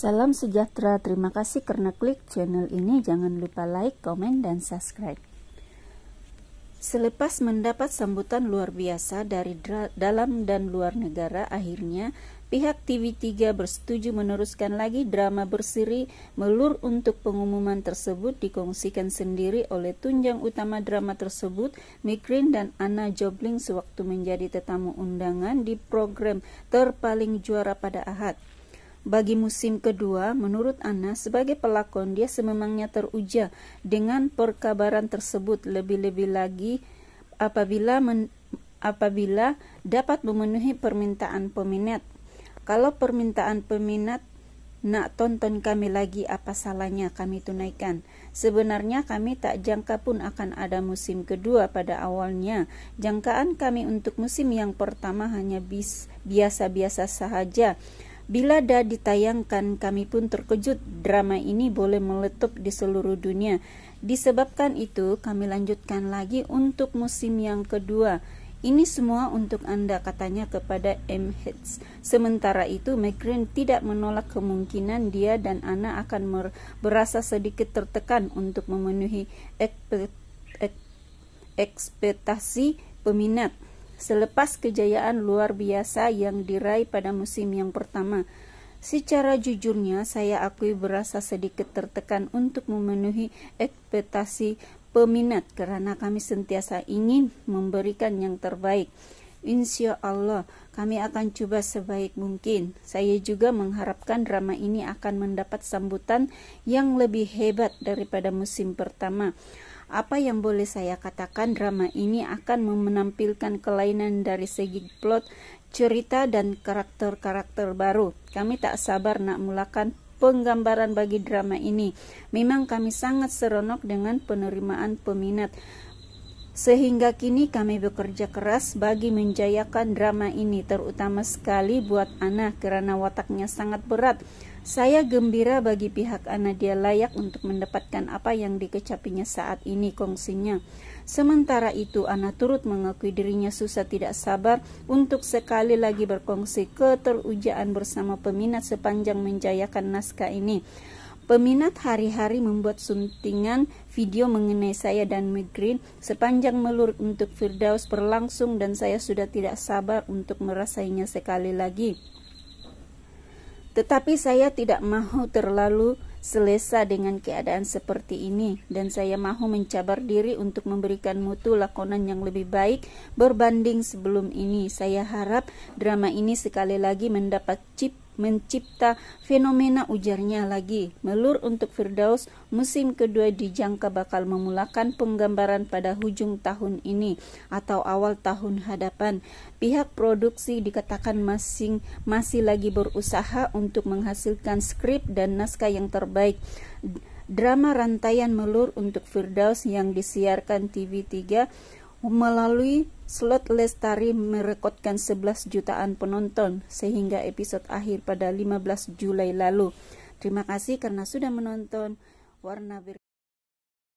Salam sejahtera, terima kasih karena klik channel ini. Jangan lupa like, komen, dan subscribe. Selepas mendapat sambutan luar biasa dari dalam dan luar negara, akhirnya pihak TV3 bersetuju meneruskan lagi drama bersiri Melur untuk pengumuman tersebut dikongsikan sendiri oleh tunjang utama drama tersebut, Mikrin dan Anna Jobling sewaktu menjadi tetamu undangan di program Terpaling Juara pada Ahad. Bagi musim kedua, menurut Ana, sebagai pelakon dia sememangnya teruja dengan perkabaran tersebut lebih-lebih lagi apabila men, apabila dapat memenuhi permintaan peminat. Kalau permintaan peminat nak tonton kami lagi apa salahnya kami tunaikan. Sebenarnya kami tak jangka pun akan ada musim kedua pada awalnya. Jangkaan kami untuk musim yang pertama hanya biasa-biasa saja Bila dah ditayangkan, kami pun terkejut drama ini boleh meletup di seluruh dunia. Disebabkan itu, kami lanjutkan lagi untuk musim yang kedua. Ini semua untuk Anda katanya kepada M. Sementara itu, McGreen tidak menolak kemungkinan dia dan Anna akan merasa sedikit tertekan untuk memenuhi ekspektasi peminat selepas kejayaan luar biasa yang diraih pada musim yang pertama. Secara jujurnya, saya akui berasa sedikit tertekan untuk memenuhi ekspektasi peminat karena kami sentiasa ingin memberikan yang terbaik. Insya Allah, kami akan coba sebaik mungkin. Saya juga mengharapkan drama ini akan mendapat sambutan yang lebih hebat daripada musim pertama. Apa yang boleh saya katakan, drama ini akan menampilkan kelainan dari segi plot, cerita, dan karakter-karakter baru. Kami tak sabar nak mulakan penggambaran bagi drama ini. Memang kami sangat seronok dengan penerimaan peminat. Sehingga kini kami bekerja keras bagi menjayakan drama ini, terutama sekali buat Ana karena wataknya sangat berat. Saya gembira bagi pihak Ana dia layak untuk mendapatkan apa yang dikecapinya saat ini kongsinya. Sementara itu, Ana turut mengakui dirinya susah tidak sabar untuk sekali lagi berkongsi keterujaan bersama peminat sepanjang menjayakan naskah ini. Peminat hari-hari membuat suntingan video mengenai saya dan migrain sepanjang melur untuk Firdaus berlangsung dan saya sudah tidak sabar untuk merasainya sekali lagi. Tetapi saya tidak mau terlalu selesa dengan keadaan seperti ini dan saya mau mencabar diri untuk memberikan mutu lakonan yang lebih baik berbanding sebelum ini. Saya harap drama ini sekali lagi mendapat chip mencipta fenomena ujarnya lagi. Melur untuk Firdaus musim kedua dijangka bakal memulakan penggambaran pada hujung tahun ini atau awal tahun hadapan. Pihak produksi dikatakan masing masih lagi berusaha untuk menghasilkan skrip dan naskah yang terbaik. Drama rantaian Melur untuk Firdaus yang disiarkan TV3 Melalui slot Lestari merekodkan 11 jutaan penonton sehingga episode akhir pada 15 Juli lalu. Terima kasih karena sudah menonton Warna biru.